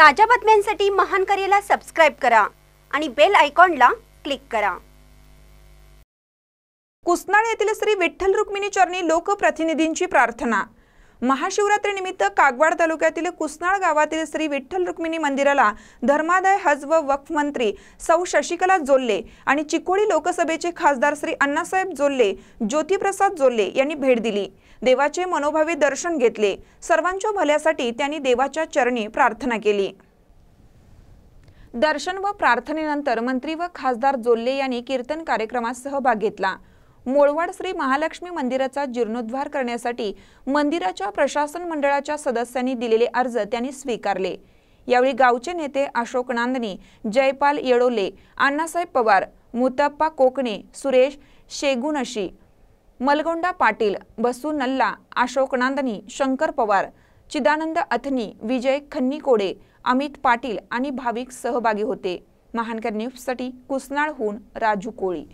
ताज्या बातम्यांसाठी महान करेला सबस्क्राईब करा आणि बेल आयकॉनला क्लिक करा कुसनाळ येथील श्री विठ्ठल रुक्मिणी चरणी लोकप्रतिनिधींची प्रार्थना महाशिवरात्री निमित्त कागवाड तालुक्यातील कुसनाळ गावातील श्री विठ्ठल रुक्मिणी मंदिराला धर्मादाय हज व वक्फ मंत्री सौ शशिकला जोल्ले आणि चिकोडी लोकसभेचे खासदार श्री अण्णासाहेब जोल्ले ज्योतिप्रसाद जोल्ले यांनी भेट दिली देवाचे मनोभावे दर्शन घेतले सर्वांच्या भल्यासाठी त्यांनी देवाच्या चरणी प्रार्थना केली दर्शन व प्रार्थनेनंतर मंत्री व खासदार जोल्ले यांनी कीर्तन कार्यक्रमात सहभाग घेतला मोळवाड श्री महालक्ष्मी मंदिराचा जीर्णोद्धार करण्यासाठी मंदिराच्या प्रशासन मंडळाच्या सदस्यांनी दिलेले अर्ज त्यांनी स्वीकारले यावेळी गावचे नेते अशोक नांदनी जयपाल येडोले अण्णासाहेब पवार मुतप्पा कोकणे सुरेश शेगुनशी मलगोंडा पाटील बसू नल्ला अशोक नांदणी शंकर पवार चिदानंद अथनी विजय खन्नीकोडे अमित पाटील आणि भाविक सहभागी होते महानकर न्यूजसाठी कुसनाळहून राजू कोळी